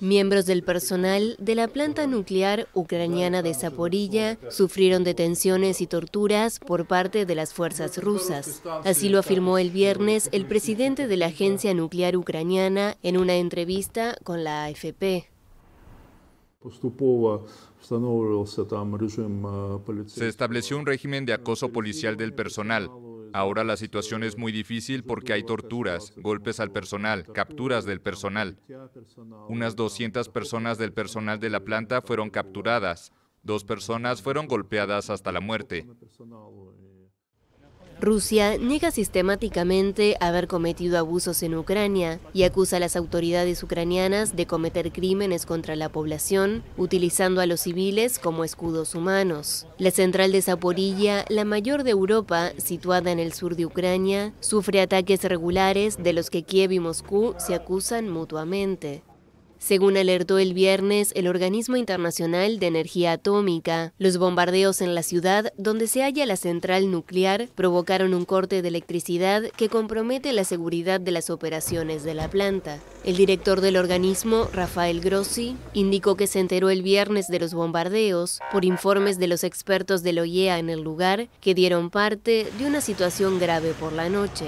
Miembros del personal de la planta nuclear ucraniana de Zaporilla sufrieron detenciones y torturas por parte de las fuerzas rusas. Así lo afirmó el viernes el presidente de la agencia nuclear ucraniana en una entrevista con la AFP. Se estableció un régimen de acoso policial del personal. Ahora la situación es muy difícil porque hay torturas, golpes al personal, capturas del personal. Unas 200 personas del personal de la planta fueron capturadas. Dos personas fueron golpeadas hasta la muerte. Rusia niega sistemáticamente haber cometido abusos en Ucrania y acusa a las autoridades ucranianas de cometer crímenes contra la población, utilizando a los civiles como escudos humanos. La central de Zaporilla, la mayor de Europa, situada en el sur de Ucrania, sufre ataques regulares de los que Kiev y Moscú se acusan mutuamente. Según alertó el viernes el Organismo Internacional de Energía Atómica, los bombardeos en la ciudad donde se halla la central nuclear provocaron un corte de electricidad que compromete la seguridad de las operaciones de la planta. El director del organismo, Rafael Grossi, indicó que se enteró el viernes de los bombardeos por informes de los expertos de la e OIEA en el lugar que dieron parte de una situación grave por la noche.